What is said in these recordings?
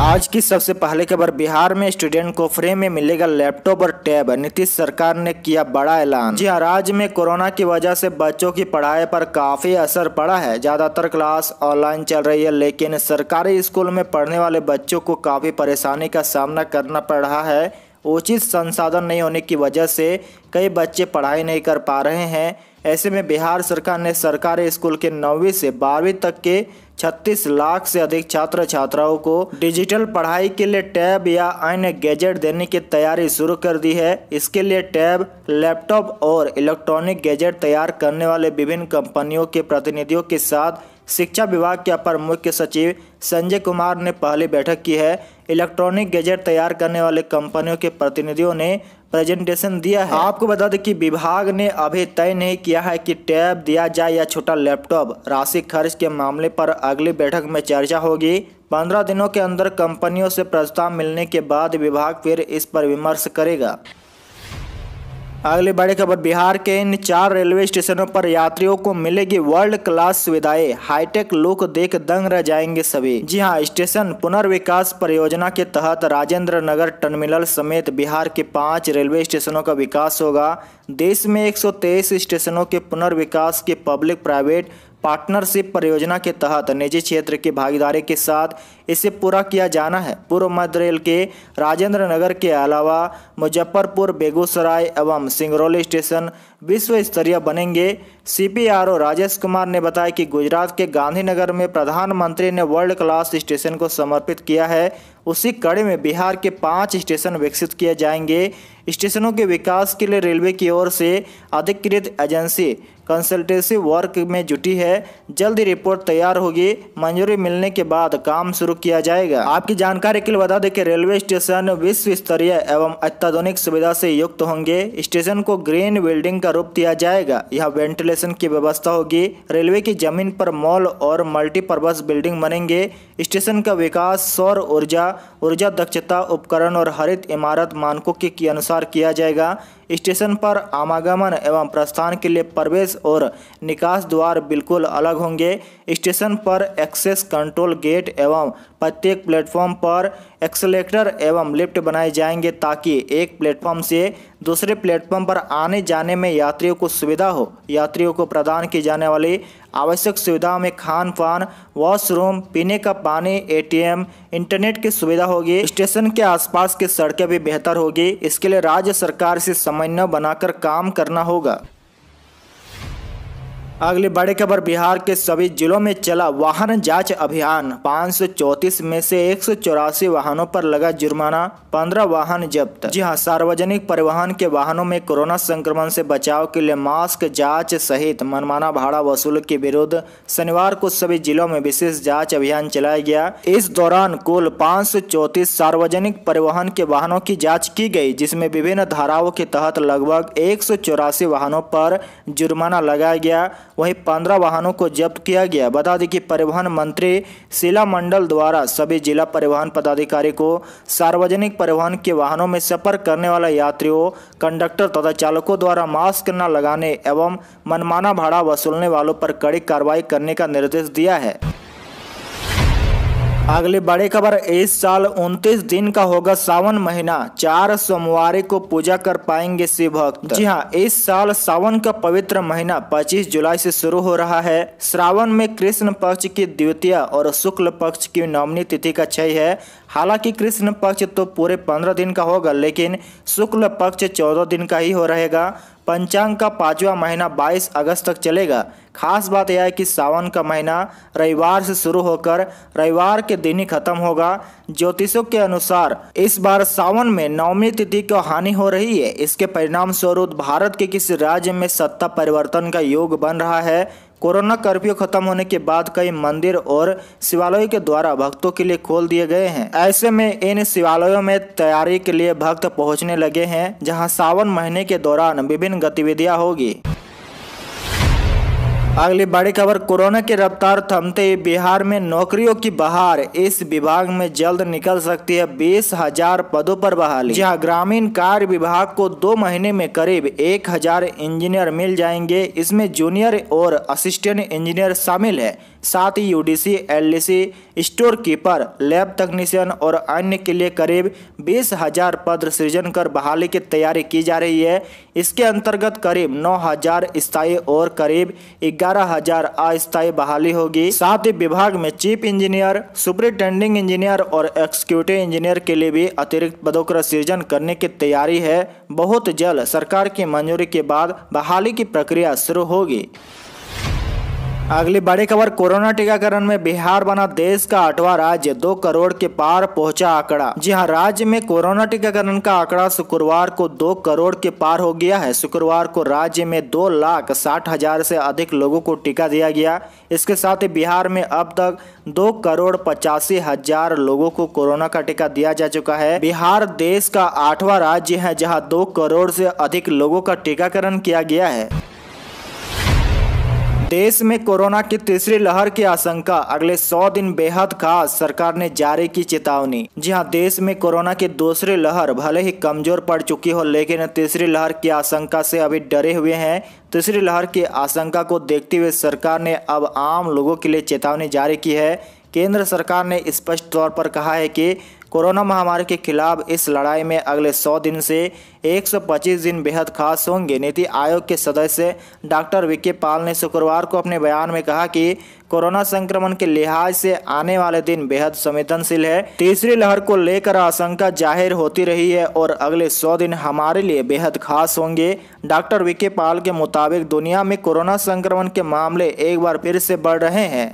आज की सबसे पहले खबर बिहार में स्टूडेंट को फ्री में मिलेगा लैपटॉप और टैब नीतीश सरकार ने किया बड़ा ऐलान जी हाँ, राज्य में कोरोना की वजह से बच्चों की पढ़ाई पर काफी असर पड़ा है ज्यादातर क्लास ऑनलाइन चल रही है लेकिन सरकारी स्कूल में पढ़ने वाले बच्चों को काफी परेशानी का सामना करना पड़ रहा है उचित संसाधन नहीं होने की वजह से कई बच्चे पढ़ाई नहीं कर पा रहे हैं ऐसे में बिहार सरकार ने सरकारी स्कूल के नौवीं से बारहवीं तक के छत्तीस लाख से अधिक छात्र छात्राओं को डिजिटल पढ़ाई के लिए टैब या अन्य गैजेट देने की तैयारी शुरू कर दी है इसके लिए टैब लैपटॉप और इलेक्ट्रॉनिक गैजेट तैयार करने वाले विभिन्न कंपनियों के प्रतिनिधियों के साथ शिक्षा विभाग के अपर मुख्य सचिव संजय कुमार ने पहली बैठक की है इलेक्ट्रॉनिक गैजेट तैयार करने वाले कंपनियों के प्रतिनिधियों ने प्रेजेंटेशन दिया है आपको बता दें कि विभाग ने अभी तय नहीं किया है कि टैब दिया जाए या छोटा लैपटॉप राशि खर्च के मामले पर अगली बैठक में चर्चा होगी पंद्रह दिनों के अंदर कंपनियों से प्रस्ताव मिलने के बाद विभाग फिर इस पर विमर्श करेगा अगली बड़ी खबर बिहार के इन चार रेलवे स्टेशनों पर यात्रियों को मिलेगी वर्ल्ड क्लास सुविधाएं हाईटेक लुक देख दंग रह जाएंगे सभी जी हाँ स्टेशन पुनर्विकास परियोजना के तहत राजेंद्र नगर टर्मिनल समेत बिहार के पांच रेलवे स्टेशनों का विकास होगा देश में 123 स्टेशनों के पुनर्विकास के पब्लिक प्राइवेट पार्टनरशिप परियोजना के तहत निजी क्षेत्र की भागीदारी के साथ इसे पूरा किया जाना है पूर्व मध्य रेल के राजेंद्र नगर के अलावा मुजफ्फरपुर बेगूसराय एवं सिंगरौली स्टेशन विश्व स्तरीय बनेंगे सीपीआरओ राजेश कुमार ने बताया कि गुजरात के गांधीनगर में प्रधानमंत्री ने वर्ल्ड क्लास स्टेशन को समर्पित किया है उसी कड़ी में बिहार के पाँच स्टेशन विकसित किए जाएंगे स्टेशनों के विकास के लिए रेलवे की ओर से अधिकृत एजेंसी कंसल्टेंसी वर्क में जुटी है जल्द ही रिपोर्ट तैयार होगी मंजूरी मिलने के बाद काम शुरू किया जाएगा आपकी जानकारी के लिए बता दें कि रेलवे स्टेशन विश्व स्तरीय एवं अत्याधुनिक सुविधा से युक्त होंगे स्टेशन को ग्रीन बिल्डिंग का रूप दिया जाएगा यहाँ वेंटिलेशन की व्यवस्था होगी रेलवे की जमीन पर मॉल और मल्टीपर्पज बिल्डिंग बनेंगे स्टेशन का विकास सौर ऊर्जा ऊर्जा दक्षता उपकरण और हरित इमारत मानकों के अनुसार अनुसार किया जाएगा स्टेशन पर आमागमन एवं प्रस्थान के लिए प्रवेश और निकास द्वार बिल्कुल अलग होंगे स्टेशन पर एक्सेस कंट्रोल गेट एवं प्रत्येक प्लेटफॉर्म पर एक्सलेटर एवं लिफ्ट बनाए जाएंगे ताकि एक प्लेटफॉर्म से दूसरे प्लेटफॉर्म पर आने जाने में यात्रियों को सुविधा हो यात्रियों को प्रदान की जाने वाली आवश्यक सुविधाओं में खान पान वॉशरूम पीने का पानी एटीएम, इंटरनेट की सुविधा होगी स्टेशन के आसपास की सड़कें भी बेहतर होगी इसके लिए राज्य सरकार से समन्वय बनाकर काम करना होगा अगली बड़ी खबर बिहार के सभी जिलों में चला वाहन जांच अभियान पाँच में से एक वाहनों पर लगा जुर्माना 15 वाहन जब्त जी हाँ सार्वजनिक परिवहन के वाहनों में कोरोना संक्रमण से बचाव के लिए मास्क जांच सहित मनमाना भाड़ा वसूल के विरुद्ध शनिवार को सभी जिलों में विशेष जांच अभियान चलाया गया इस दौरान कुल पाँच सार्वजनिक परिवहन के वाहनों की जाँच की गयी जिसमे विभिन्न धाराओं के तहत लगभग एक वाहनों पर जुर्माना लगाया गया वहीं पंद्रह वाहनों को जब्त किया गया बता दें कि परिवहन मंत्री शिला मंडल द्वारा सभी जिला परिवहन पदाधिकारी को सार्वजनिक परिवहन के वाहनों में सफर करने वाले यात्रियों कंडक्टर तथा चालकों द्वारा मास्क न लगाने एवं मनमाना भाड़ा वसूलने वालों पर कड़ी कार्रवाई करने का निर्देश दिया है अगली बड़ी खबर इस साल 29 दिन का होगा सावन महीना चार सोमवार को पूजा कर पाएंगे शिव भक्त जी हाँ इस साल सावन का पवित्र महीना 25 जुलाई से शुरू हो रहा है श्रावण में कृष्ण पक्ष की द्वितीय और शुक्ल पक्ष की नवमी तिथि का क्षय है हालांकि कृष्ण पक्ष तो पूरे पंद्रह दिन का होगा लेकिन शुक्ल पक्ष चौदह दिन का ही हो रहेगा पंचांग का पांचवा महीना 22 अगस्त तक चलेगा खास बात यह है कि सावन का महीना रविवार से शुरू होकर रविवार के दिन ही खत्म होगा ज्योतिषों के अनुसार इस बार सावन में नवमी तिथि को हानि हो रही है इसके परिणाम स्वरूप भारत के किसी राज्य में सत्ता परिवर्तन का योग बन रहा है कोरोना कर्फ्यू खत्म होने के बाद कई मंदिर और शिवालयों के द्वारा भक्तों के लिए खोल दिए गए हैं ऐसे में इन शिवालयों में तैयारी के लिए भक्त पहुंचने लगे हैं जहां सावन महीने के दौरान विभिन्न गतिविधियां होगी अगली बड़ी खबर कोरोना की रफ्तार थमते ही बिहार में नौकरियों की बहार इस विभाग में जल्द निकल सकती है बीस हजार पदों पर बहाली जहां ग्रामीण कार्य विभाग को दो महीने में करीब एक हजार इंजीनियर मिल जाएंगे इसमें जूनियर और असिस्टेंट इंजीनियर शामिल है साथ ही UDC LDC store keeper lab तकनीशियन और अन्य के लिए करीब बीस हजार पद सृजन कर बहाली की तैयारी की जा रही है इसके अंतर्गत करीब 9000 स्थायी और करीब 11000 अस्थायी बहाली होगी साथ ही विभाग में चीफ इंजीनियर सुपरिटेंडिंग इंजीनियर और एक्सिक्यूटिव इंजीनियर के लिए भी अतिरिक्त पदों का सृजन करने की तैयारी है बहुत जल्द सरकार की मंजूरी के बाद बहाली की प्रक्रिया शुरू होगी अगली बड़ी खबर कोरोना टीकाकरण में बिहार बना देश का आठवां राज्य दो करोड़ के पार पहुंचा आंकड़ा जी हां राज्य में कोरोना टीकाकरण का आंकड़ा शुक्रवार को दो करोड़ के पार हो गया है शुक्रवार को राज्य में दो लाख साठ हजार से अधिक लोगों को टीका दिया गया इसके साथ ही बिहार में अब तक दो करोड़ पचासी हजार लोगों को कोरोना का टीका दिया जा चुका है बिहार देश का आठवां राज्य है जहाँ दो करोड़ से अधिक लोगों का टीकाकरण किया गया है देश में कोरोना की तीसरी लहर की आशंका अगले 100 दिन बेहद खास सरकार ने जारी की चेतावनी जी हाँ देश में कोरोना की दूसरी लहर भले ही कमजोर पड़ चुकी हो लेकिन तीसरी लहर की आशंका से अभी डरे हुए हैं तीसरी लहर की आशंका को देखते हुए सरकार ने अब आम लोगों के लिए चेतावनी जारी की है केंद्र सरकार ने स्पष्ट तौर पर कहा है कि कोरोना महामारी के खिलाफ इस लड़ाई में अगले 100 दिन से 125 दिन बेहद खास होंगे नीति आयोग के सदस्य डॉक्टर विके पाल ने शुक्रवार को अपने बयान में कहा कि कोरोना संक्रमण के लिहाज से आने वाले दिन बेहद संवेदनशील है तीसरी लहर को लेकर आशंका जाहिर होती रही है और अगले 100 दिन हमारे लिए बेहद खास होंगे डॉक्टर विके पाल के मुताबिक दुनिया में कोरोना संक्रमण के मामले एक बार फिर से बढ़ रहे हैं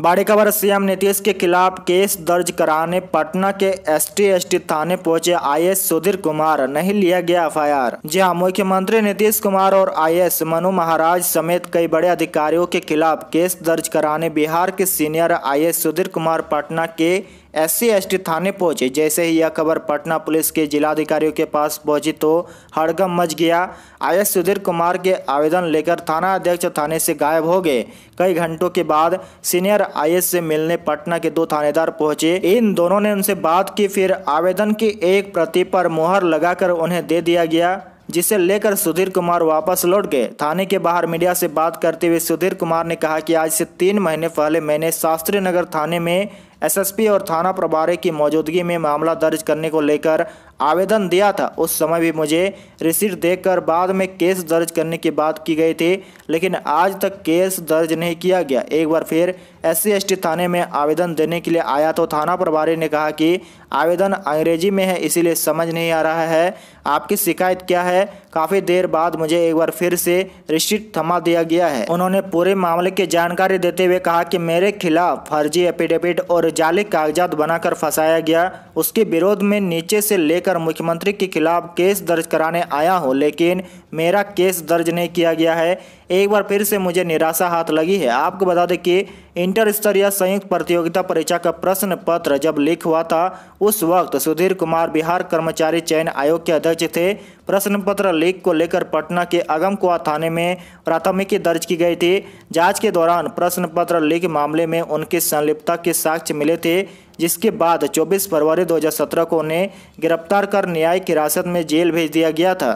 बड़ी खबर सीएम नीतीश के खिलाफ केस दर्ज कराने पटना के एसटी एसटी थाने पहुंचे आईएएस सुधीर कुमार नहीं लिया गया एफ जी हाँ मुख्यमंत्री नीतीश कुमार और आईएएस मनु महाराज समेत कई बड़े अधिकारियों के खिलाफ केस दर्ज कराने बिहार के सीनियर आईएएस सुधीर कुमार पटना के एससी एसटी थाने पहुंचे जैसे ही यह खबर पटना पुलिस के जिलाधिकारियों के पास पहुंची तो हड़गम मच गया आई सुधीर कुमार के आवेदन लेकर थाना अध्यक्ष थाने से गायब हो गए कई घंटों के बाद सीनियर आई से मिलने पटना के दो थानेदार पहुंचे इन दोनों ने उनसे बात की फिर आवेदन की एक प्रति पर मुहर लगाकर उन्हें दे दिया गया जिसे लेकर सुधीर कुमार वापस लौट गए थाने के बाहर मीडिया से बात करते हुए सुधीर कुमार ने कहा कि आज से तीन महीने पहले मैंने शास्त्री नगर थाने में एसएसपी और थाना प्रभारी की मौजूदगी में मामला दर्ज करने को लेकर आवेदन दिया था उस समय भी मुझे रिसीट देकर बाद में केस दर्ज करने की बात की गई थी लेकिन आज तक केस दर्ज नहीं किया गया एक बार फिर एस सी थाने में आवेदन देने के लिए आया तो थाना प्रभारी ने कहा कि आवेदन अंग्रेजी में है इसीलिए समझ नहीं आ रहा है आपकी शिकायत क्या है काफ़ी देर बाद मुझे एक बार फिर से रिसीट थमा दिया गया है उन्होंने पूरे मामले की जानकारी देते हुए कहा कि मेरे खिलाफ फर्जी एफिडेविट और जाली कागजात बनाकर फंसाया गया उसके विरोध में नीचे से लेकर लेकर मुख्यमंत्री के खिलाफ केस दर्ज कराने आया हूं लेकिन मेरा केस दर्ज नहीं किया गया है एक बार फिर से मुझे निराशा हाथ लगी है आपको बता दें कि इंटर स्तरीय संयुक्त प्रतियोगिता परीक्षा का प्रश्न पत्र जब लीक हुआ था उस वक्त सुधीर कुमार बिहार कर्मचारी चयन आयोग के अध्यक्ष थे प्रश्न पत्र लीक को लेकर पटना के अगमकुआ थाने में प्राथमिकी दर्ज की गई थी जांच के दौरान प्रश्न पत्र लीक मामले में उनकी संलिप्तता के साक्ष्य मिले थे जिसके बाद 24 फरवरी 2017 को उन्हें गिरफ्तार कर न्यायिक हिरासत में जेल भेज दिया गया था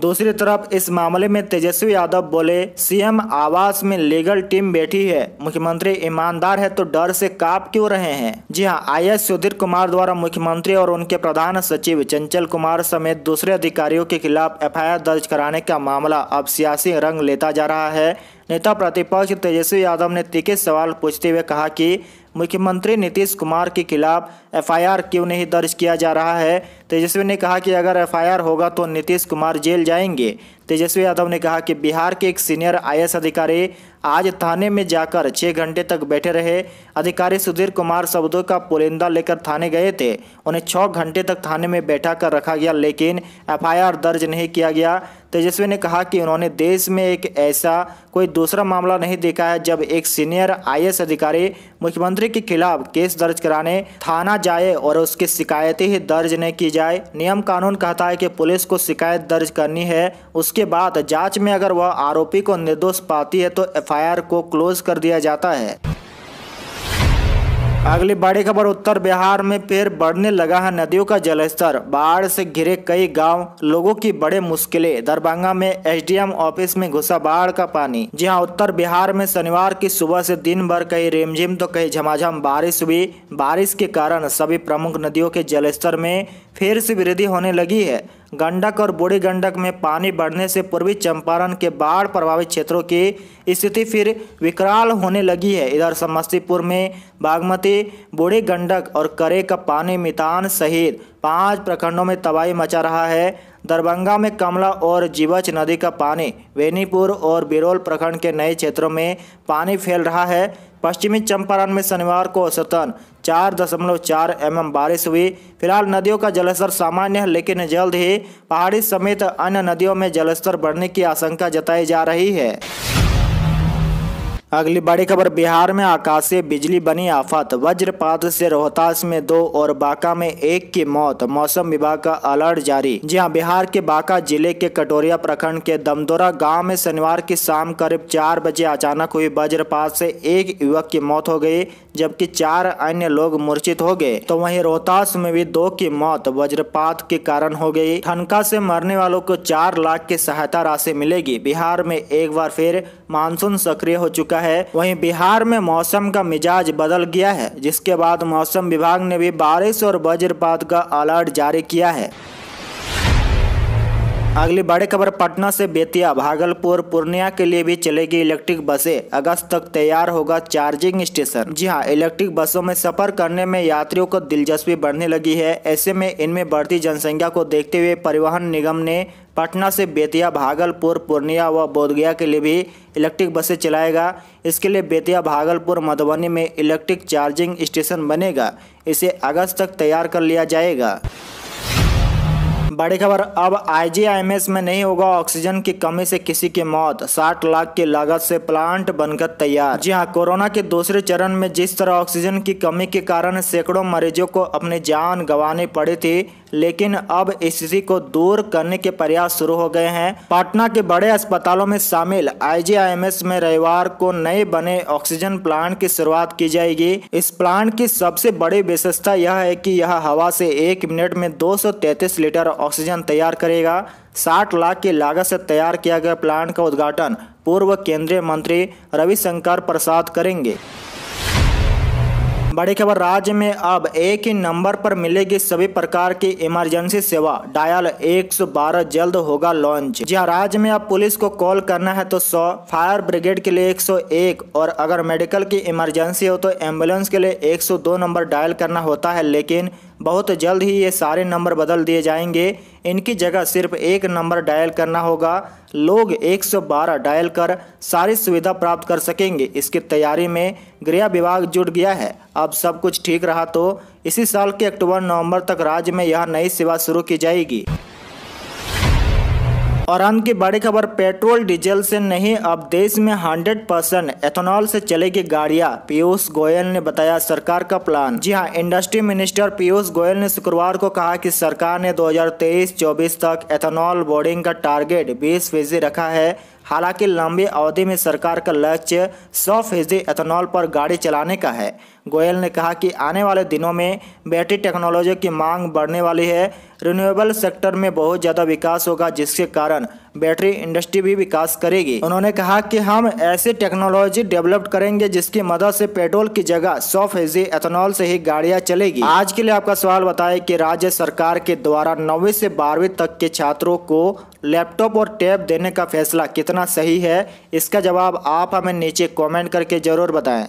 दूसरी तरफ इस मामले में तेजस्वी यादव बोले सीएम आवास में लीगल टीम बैठी है मुख्यमंत्री ईमानदार है तो डर से काप क्यों रहे हैं जी हाँ आई सुधीर कुमार द्वारा मुख्यमंत्री और उनके प्रधान सचिव चंचल कुमार समेत दूसरे अधिकारियों के खिलाफ एफ दर्ज कराने का मामला अब सियासी रंग लेता जा रहा है नेता प्रतिपक्ष तेजस्वी यादव ने तीखे सवाल पूछते हुए कहा कि मुख्यमंत्री नीतीश कुमार के खिलाफ एफआईआर क्यों नहीं दर्ज किया जा रहा है तेजस्वी तो ने कहा कि अगर एफआईआर होगा तो नीतीश कुमार जेल जाएंगे तेजस्वी यादव ने कहा कि बिहार के एक सीनियर आईएएस अधिकारी आज थाने में जाकर छः घंटे तक बैठे रहे अधिकारी सुधीर कुमार शब्दों का पुलिंदा लेकर थाने गए थे उन्हें छः घंटे तक थाने में बैठा कर रखा गया लेकिन एफआईआर दर्ज नहीं किया गया तेजस्वी ने कहा कि उन्होंने देश में एक ऐसा कोई दूसरा मामला नहीं देखा है जब एक सीनियर आई अधिकारी मुख्यमंत्री के खिलाफ केस दर्ज कराने थाना जाए और उसकी शिकायतें ही दर्ज नहीं की जाए नियम कानून कहता है कि पुलिस को शिकायत दर्ज करनी है उसके उसके बाद जांच में अगर वह आरोपी को निर्दोष पाती है तो एफआईआर को क्लोज कर दिया जाता है अगली बड़ी खबर उत्तर बिहार में फिर बढ़ने लगा है नदियों का जलस्तर बाढ़ से घिरे कई गांव लोगों की बड़े मुश्किलें दरभंगा में एसडीएम ऑफिस में घुसा बाढ़ का पानी जी उत्तर बिहार में शनिवार की सुबह से दिन भर कहीं रिमझिम तो कहीं झमाझम बारिश हुई बारिश के कारण सभी प्रमुख नदियों के जलस्तर में फिर से वृद्धि होने लगी है गंडक और बूढ़ी गंडक में पानी बढ़ने से पूर्वी चंपारण के बाढ़ प्रभावित क्षेत्रों की स्थिति फिर विकराल होने लगी है इधर समस्तीपुर में बागमती बूढ़ी गंडक और करे का पानी मितान सहित पांच प्रखंडों में तबाही मचा रहा है दरभंगा में कमला और जीवच नदी का पानी वेनीपुर और बिरोल प्रखंड के नए क्षेत्रों में पानी फैल रहा है पश्चिमी चंपारण में शनिवार को औसतन चार दशमलव चार एम बारिश हुई फिलहाल नदियों का जलस्तर सामान्य है लेकिन जल्द ही पहाड़ी समेत अन्य नदियों में जलस्तर बढ़ने की आशंका जताई जा रही है अगली बड़ी खबर बिहार में आकाशीय बिजली बनी आफत वज्रपात से रोहतास में दो और बांका में एक की मौत मौसम विभाग का अलर्ट जारी जी हां बिहार के बांका जिले के कटोरिया प्रखंड के दमदोरा गांव में शनिवार की शाम करीब चार बजे अचानक हुई वज्रपात से एक युवक की मौत हो गई जबकि चार अन्य लोग मूर्छित हो गए तो वहीं रोहतास में भी दो की मौत वज्रपात के कारण हो गई ठनका से मरने वालों को चार लाख की सहायता राशि मिलेगी बिहार में एक बार फिर मानसून सक्रिय हो चुका है वही बिहार में मौसम का मिजाज बदल गया है जिसके बाद मौसम विभाग ने भी बारिश और वज्रपात का अलर्ट जारी किया है अगली बड़ी खबर पटना से बेतिया भागलपुर पूर्णिया के लिए भी चलेगी इलेक्ट्रिक बसें अगस्त तक तैयार होगा चार्जिंग स्टेशन जी हाँ इलेक्ट्रिक बसों में सफर करने में यात्रियों को दिलचस्पी बढ़ने लगी है ऐसे में इनमें बढ़ती जनसंख्या को देखते हुए परिवहन निगम ने पटना से बेतिया भागलपुर पूर्णिया व बोधगया के लिए भी इलेक्ट्रिक बसें चलाएगा इसके लिए बेतिया भागलपुर मधुबनी में इलेक्ट्रिक चार्जिंग स्टेशन बनेगा इसे अगस्त तक तैयार कर लिया जाएगा बड़ी खबर अब आईजीआईएमएस में नहीं होगा ऑक्सीजन की कमी से किसी की मौत 60 लाख की लागत से प्लांट बनकर तैयार जी हाँ कोरोना के दूसरे चरण में जिस तरह ऑक्सीजन की कमी के कारण सैकड़ों मरीजों को अपनी जान गंवानी पड़ी थी लेकिन अब स्थिति को दूर करने के प्रयास शुरू हो गए हैं पटना के बड़े अस्पतालों में शामिल आईजीआईएमएस में रविवार को नए बने ऑक्सीजन प्लांट की शुरुआत की जाएगी इस प्लांट की सबसे बड़ी विशेषता यह है कि यह हवा से एक मिनट में 233 लीटर ऑक्सीजन तैयार करेगा 60 लाख की लागत से तैयार किया गया प्लांट का उद्घाटन पूर्व केंद्रीय मंत्री रविशंकर प्रसाद करेंगे बड़ी खबर राज्य में अब एक ही नंबर पर मिलेगी सभी प्रकार की इमरजेंसी सेवा डायल 112 जल्द होगा लॉन्च जहाँ राज्य में अब पुलिस को कॉल करना है तो 100 फायर ब्रिगेड के लिए 101 और अगर मेडिकल की इमरजेंसी हो तो एम्बुलेंस के लिए 102 नंबर डायल करना होता है लेकिन बहुत जल्द ही ये सारे नंबर बदल दिए जाएंगे इनकी जगह सिर्फ एक नंबर डायल करना होगा लोग 112 डायल कर सारी सुविधा प्राप्त कर सकेंगे इसकी तैयारी में गृह विभाग जुट गया है अब सब कुछ ठीक रहा तो इसी साल के अक्टूबर नवंबर तक राज्य में यह नई सेवा शुरू की जाएगी और अंत की बड़ी खबर पेट्रोल डीजल से नहीं अब देश में 100 परसेंट एथेनॉल से चलेगी गाड़ियां पीयूष गोयल ने बताया सरकार का प्लान जी हाँ इंडस्ट्री मिनिस्टर पीयूष गोयल ने शुक्रवार को कहा कि सरकार ने 2023-24 तक एथेनॉल बोर्डिंग का टारगेट बीस फीसदी रखा है हालांकि लंबी अवधि में सरकार का लक्ष्य सौ फीसदी एथेनॉल पर गाड़ी चलाने का है गोयल ने कहा कि आने वाले दिनों में बैटरी टेक्नोलॉजी की मांग बढ़ने वाली है रिन्यूएबल सेक्टर में बहुत ज़्यादा विकास होगा जिसके कारण बैटरी इंडस्ट्री भी विकास करेगी उन्होंने कहा कि हम ऐसी टेक्नोलॉजी डेवलप करेंगे जिसकी मदद से पेट्रोल की जगह सौ फेजी एथेनॉल से ही गाड़ियां चलेगी आज के लिए आपका सवाल बताए कि राज्य सरकार के द्वारा नौवीं से बारहवीं तक के छात्रों को लैपटॉप और टैब देने का फैसला कितना सही है इसका जवाब आप हमें नीचे कॉमेंट करके जरूर बताएं